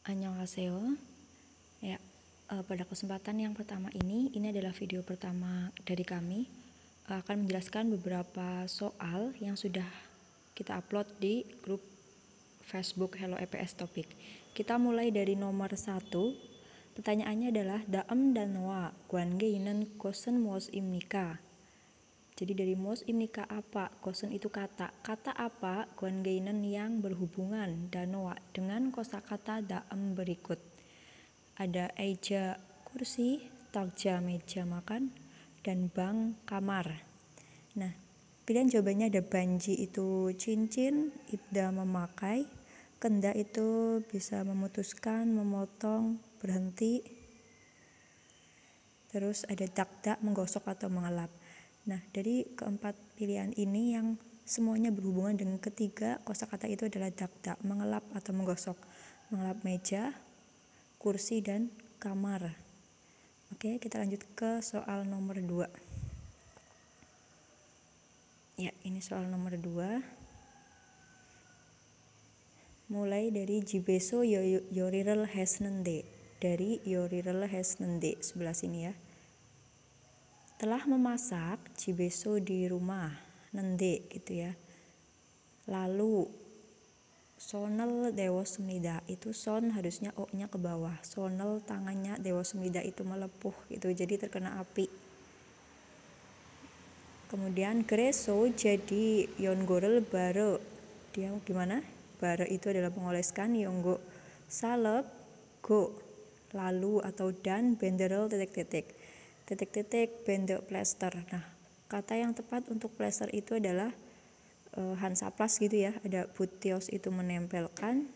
Annyeonghaseyo Ya, eh, pada kesempatan yang pertama ini, ini adalah video pertama dari kami eh, Akan menjelaskan beberapa soal yang sudah kita upload di grup Facebook Hello EPS Topik Kita mulai dari nomor satu. Pertanyaannya adalah Daem dan Noa Gwange inen Kosen Mos Imnika jadi dari mos ka apa? Kosen itu kata. Kata apa? Guangeinen yang berhubungan danoa dengan kosakata daem berikut. Ada eja kursi, takja meja makan, dan bang kamar. Nah, pilihan jawabannya ada banji itu cincin, ibda memakai, kenda itu bisa memutuskan, memotong, berhenti. Terus ada dakdak menggosok atau mengelap. Nah, dari keempat pilihan ini yang semuanya berhubungan dengan ketiga kosakata itu adalah dakda, mengelap atau menggosok, mengelap meja, kursi dan kamar. Oke, kita lanjut ke soal nomor 2. Ya, ini soal nomor 2. Mulai dari Jibeso Yorirel Hesnende dari Yorirel Hesnende sebelah sini ya telah memasak cibeso di rumah nende gitu ya lalu sonel dewa semida itu son harusnya o nya ke bawah sonel tangannya dewa semida itu melepuh gitu jadi terkena api kemudian greso jadi yongorel bare dia gimana bare itu adalah pengoleskan yonggo salep go lalu atau dan benderel titik-titik titik-titik bendok plester. Nah, kata yang tepat untuk plester itu adalah e, eh, Hansaplas gitu ya. Ada butios itu menempelkan,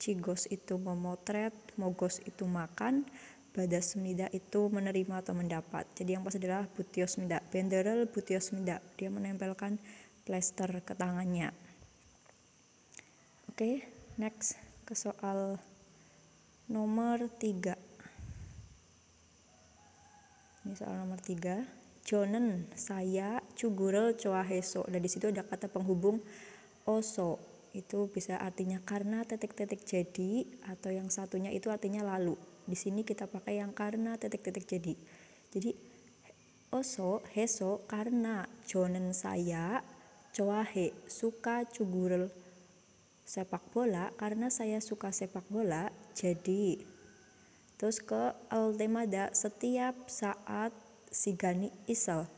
cigos itu memotret, mogos itu makan, badas mida itu menerima atau mendapat. Jadi yang pasti adalah butios mida, benderel butios mida. Dia menempelkan plester ke tangannya. Oke, okay, next ke soal nomor 3. Ini soal nomor tiga, Jonen, saya, cugurel, coaheso. Dan di situ ada kata penghubung oso. Itu bisa artinya karena titik-titik jadi atau yang satunya itu artinya lalu. Di sini kita pakai yang karena titik-titik jadi. Jadi oso, heso karena jonen saya, coahe, suka cugurel sepak bola karena saya suka sepak bola jadi Terus ke Altemada setiap saat si Gani isel.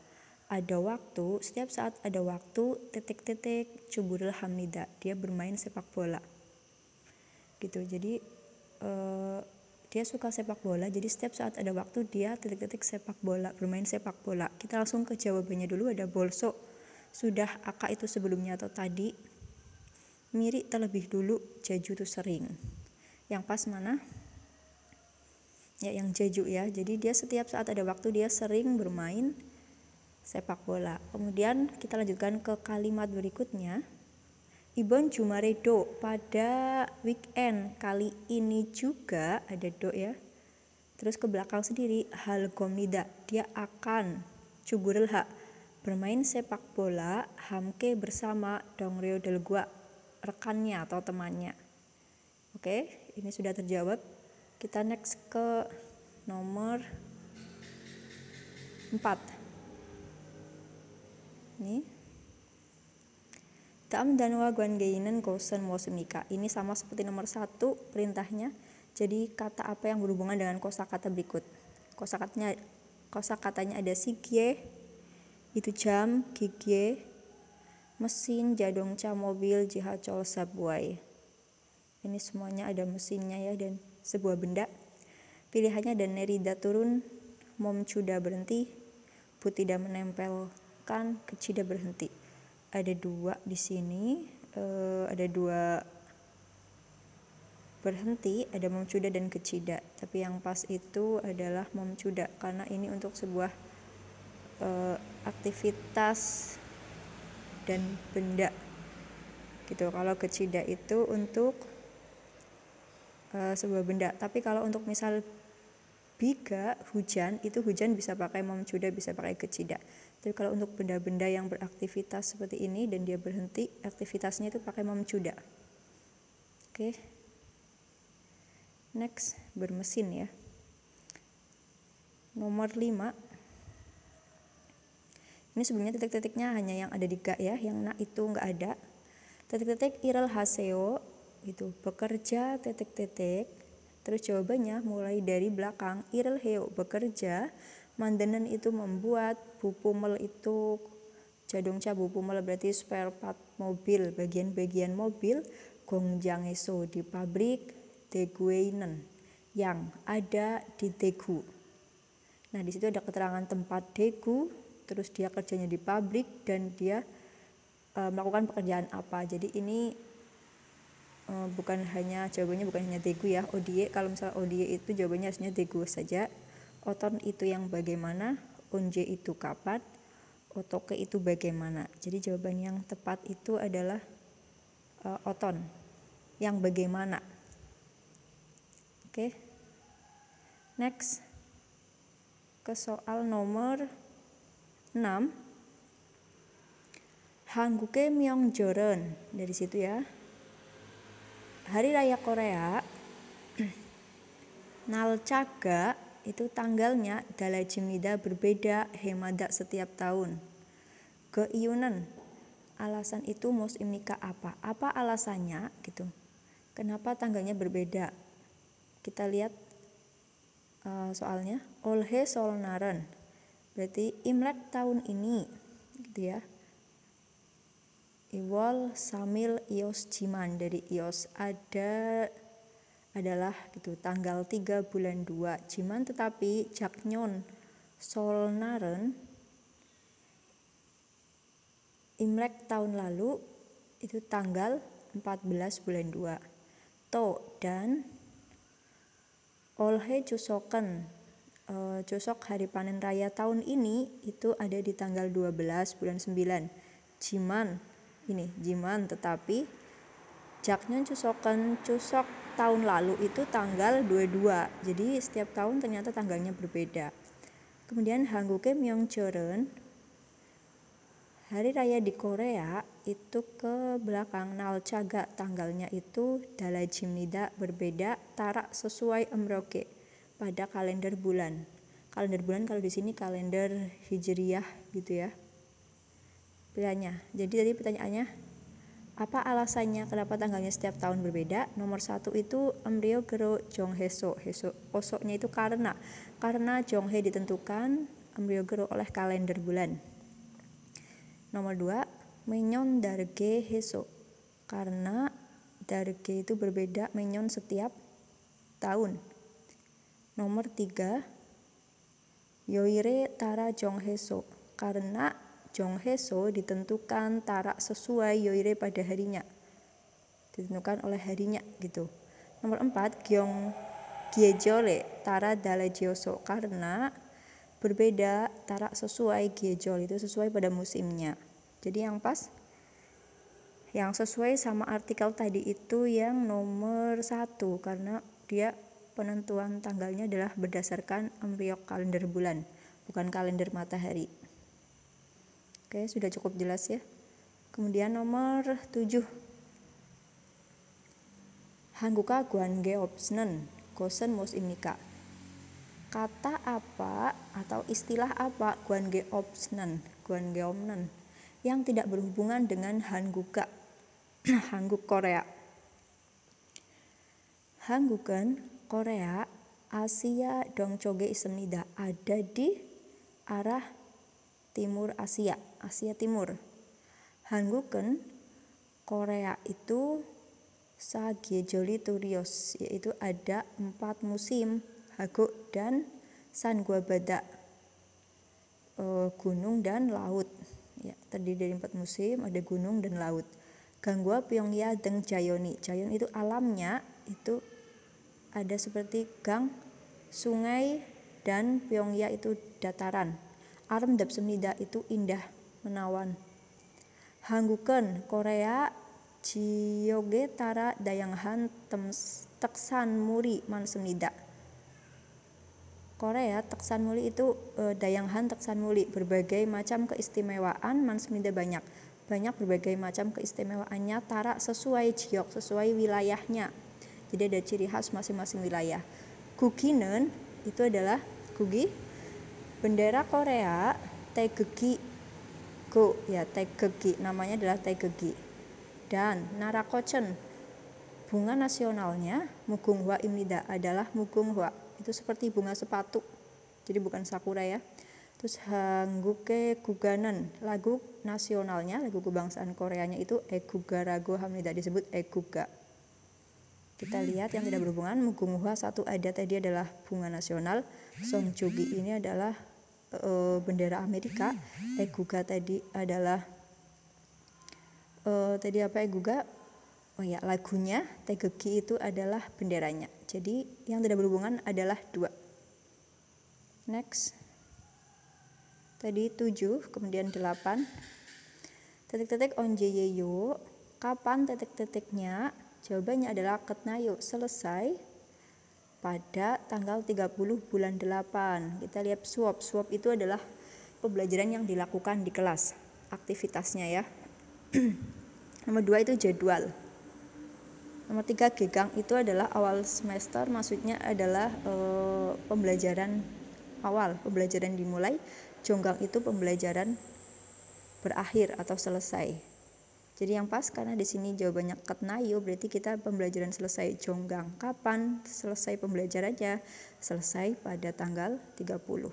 Ada waktu, setiap saat ada waktu, titik-titik Cuburil Hamida. Dia bermain sepak bola. Gitu, jadi uh, dia suka sepak bola jadi setiap saat ada waktu dia titik-titik sepak bola bermain sepak bola kita langsung ke jawabannya dulu ada bolso sudah akak itu sebelumnya atau tadi miri terlebih dulu jaju itu sering yang pas mana ya yang Jeju ya jadi dia setiap saat ada waktu dia sering bermain sepak bola kemudian kita lanjutkan ke kalimat berikutnya Ibon Jumare Do pada weekend kali ini juga ada Do ya terus ke belakang sendiri Hal komida dia akan Cugurel leha bermain sepak bola Hamke bersama del Delgua rekannya atau temannya oke ini sudah terjawab kita next ke nomor 4 ini Ta'am dan guan geinan mau mika ini sama seperti nomor satu perintahnya jadi kata apa yang berhubungan dengan kosakata berikut kosakatanya kosakatanya ada sigye itu jam gigye mesin jadongca mobil jihacol subway ini semuanya ada mesinnya ya dan sebuah benda. Pilihannya dan Nerida turun, Mom Cuda berhenti, Putih tidak menempelkan, Kecida berhenti. Ada dua di sini, uh, ada dua berhenti ada Cuda dan kecida tapi yang pas itu adalah Cuda, karena ini untuk sebuah e, aktivitas dan benda gitu kalau kecida itu untuk Eh, sebuah benda tapi kalau untuk misal biga hujan itu hujan bisa pakai momcuda bisa pakai kecida tapi kalau untuk benda-benda yang beraktivitas seperti ini dan dia berhenti aktivitasnya itu pakai momcuda oke okay. next bermesin ya nomor 5 ini sebenarnya titik-titiknya hanya yang ada di ga ya yang nak itu nggak ada titik-titik iral haseo itu bekerja titik-titik terus jawabannya mulai dari belakang irel heo bekerja mandenen itu membuat bupumel itu jadung cabu pumel berarti spare part mobil bagian-bagian mobil Gongjang Eso di pabrik deguenen yang ada di Tegu. nah di situ ada keterangan tempat Tegu terus dia kerjanya di pabrik dan dia eh, melakukan pekerjaan apa jadi ini Eh, bukan hanya jawabannya bukan hanya degu ya odie kalau misalnya odie itu jawabannya hanya degu saja oton itu yang bagaimana onje itu kapan otoke itu bagaimana jadi jawaban yang tepat itu adalah uh, oton yang bagaimana oke okay. next ke soal nomor 6 Hangguke joren dari situ ya Hari Raya Korea Nalcaga itu tanggalnya Dalai Jimida berbeda Hemada setiap tahun. keiunan alasan itu muslim nikah apa? Apa alasannya gitu? Kenapa tanggalnya berbeda? Kita lihat uh, soalnya. Olhe Solnaren, berarti Imlek tahun ini gitu ya. Iwal Samil Ios Jiman dari Ios ada adalah gitu tanggal 3 bulan 2 Jiman tetapi Jaknyon Solnaren Imlek tahun lalu itu tanggal 14 bulan 2 To dan Olhe Cusoken e, eh, Cusok hari panen raya tahun ini itu ada di tanggal 12 bulan 9 Jiman ini jiman tetapi jaknya cusokan cusok tahun lalu itu tanggal 22 jadi setiap tahun ternyata tanggalnya berbeda kemudian Hangguke Myeongjeon hari raya di Korea itu ke belakang Nalchaga tanggalnya itu dalajimnida berbeda tarak sesuai Emroke pada kalender bulan kalender bulan kalau di sini kalender Hijriyah gitu ya Pilihannya. Jadi tadi pertanyaannya apa alasannya kenapa tanggalnya setiap tahun berbeda? Nomor satu itu embrio Gero Jong Heso. Heso osoknya itu karena karena Jong He ditentukan embrio Gero oleh kalender bulan. Nomor dua Menyon Darge Heso karena Darge itu berbeda menyon setiap tahun. Nomor tiga Yoire Tara Jong Heso karena Jong Heso ditentukan tarak sesuai yoire pada harinya ditentukan oleh harinya gitu nomor 4 Gyong Giejole tara Jioso karena berbeda tarak sesuai Giejol itu sesuai pada musimnya jadi yang pas yang sesuai sama artikel tadi itu yang nomor satu karena dia penentuan tanggalnya adalah berdasarkan Amriok kalender bulan bukan kalender matahari Oke, sudah cukup jelas ya. Kemudian nomor 7. Hangguka kosen Gosen Mosimnika. Kata apa atau istilah apa guan guan omnen, yang tidak berhubungan dengan Hangguka, Hangguk Korea. Hanggukan Korea Asia Dongchoge Isemnida ada di arah Timur Asia, Asia Timur. Hanguken Korea itu Joli Turios yaitu ada empat musim Haguk dan Guabada e, eh, gunung dan laut ya, terdiri dari empat musim ada gunung dan laut Gangguan Pyongya Deng Jayoni Jayon itu alamnya itu ada seperti gang sungai dan Pyongya itu dataran dap semnida itu indah menawan. Hangguken Korea Jiyoge Tara Dayanghan Teksan Muri man Semnida. Korea Teksan muri itu eh, Dayanghan Teksan muri berbagai macam keistimewaan man Semnida banyak banyak berbagai macam keistimewaannya Tara sesuai jiok sesuai wilayahnya jadi ada ciri khas masing-masing wilayah Kuginen itu adalah Kugi bendera Korea Taegeuki Go ya Taegeuki namanya adalah Taegeuki dan Narakochen bunga nasionalnya Mugunghwa Imnida adalah Mugunghwa itu seperti bunga sepatu jadi bukan sakura ya terus Hangguke Guganen lagu nasionalnya lagu kebangsaan Koreanya itu Egugarago Hamnida disebut Eguga kita lihat yang tidak berhubungan Mugunghwa satu ada tadi adalah bunga nasional Song Jogi ini adalah uh, bendera Amerika Eguga tadi adalah uh, tadi apa Eguga oh ya lagunya Tegeki itu adalah benderanya jadi yang tidak berhubungan adalah dua next tadi tujuh kemudian delapan. 8 titik-titik yo. kapan titik-titiknya jawabannya adalah ketnayo selesai pada tanggal 30 bulan 8. Kita lihat swap swap itu adalah pembelajaran yang dilakukan di kelas, aktivitasnya ya. Nomor dua itu jadwal. Nomor tiga gegang itu adalah awal semester, maksudnya adalah e, pembelajaran awal, pembelajaran dimulai. Jonggang itu pembelajaran berakhir atau selesai. Jadi yang pas karena di sini jawabannya ketnayo berarti kita pembelajaran selesai jonggang. Kapan selesai pembelajarannya? Selesai pada tanggal 30.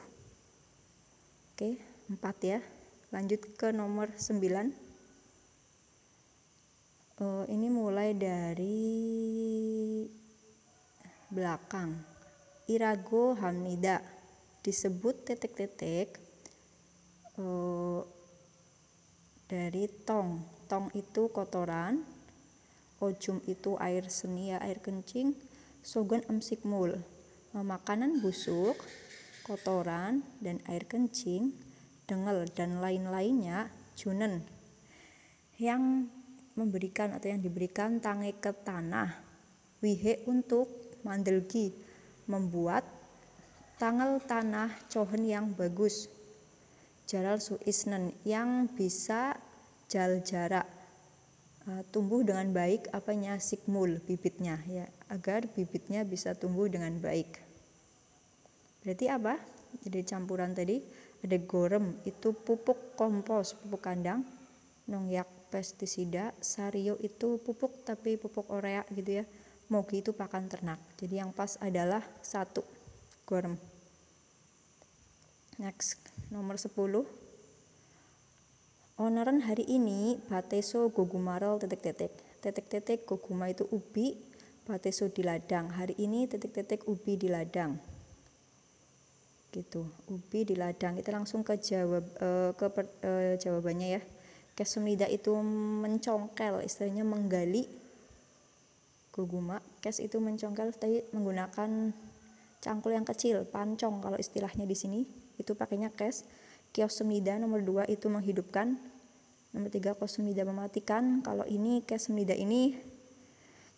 Oke, 4 ya. Lanjut ke nomor 9. Uh, eh, ini mulai dari belakang. Irago hamida disebut titik-titik eh, dari tong tong itu kotoran ojum itu air seni ya air kencing sogon emsik mul makanan busuk kotoran dan air kencing dengel dan lain-lainnya junen yang memberikan atau yang diberikan tange ke tanah wihe untuk mandelgi membuat tangel tanah cohen yang bagus jaral suisnen yang bisa jal jarak eh, tumbuh dengan baik apa apanya mul bibitnya ya agar bibitnya bisa tumbuh dengan baik berarti apa jadi campuran tadi ada gorem itu pupuk kompos pupuk kandang nongyak pestisida sario itu pupuk tapi pupuk orea gitu ya mogi itu pakan ternak jadi yang pas adalah satu gorem next nomor 10 Onaran hari ini bateso gogumarel tetek-tetek. Tetek-tetek goguma itu ubi, bateso di ladang. Hari ini tetek-tetek ubi di ladang. Gitu, ubi di ladang. Kita langsung ke jawab uh, ke per, uh, jawabannya ya. Kesumida itu mencongkel, istilahnya menggali. Goguma, kes itu mencongkel tadi menggunakan cangkul yang kecil, pancong kalau istilahnya di sini. Itu pakainya kes. Kiosumida nomor 2 itu menghidupkan nomor 3 kosmida mematikan kalau ini Kesemida ini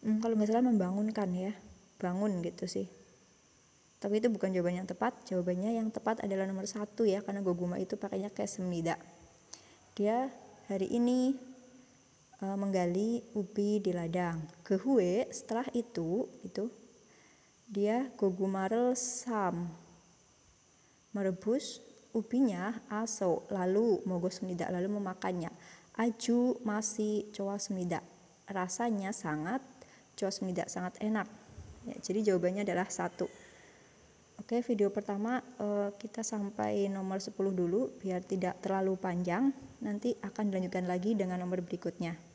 hmm, kalau nggak salah membangunkan ya bangun gitu sih tapi itu bukan jawaban yang tepat jawabannya yang tepat adalah nomor satu ya karena Goguma itu pakainya Kesemida dia hari ini e, menggali ubi di ladang Kehue setelah itu itu dia Gogumarel Sam merebus ubinya aso lalu mogo semida lalu memakannya aju masih cowa semida rasanya sangat cowa semida sangat enak ya, jadi jawabannya adalah satu Oke video pertama eh, kita sampai nomor 10 dulu biar tidak terlalu panjang nanti akan dilanjutkan lagi dengan nomor berikutnya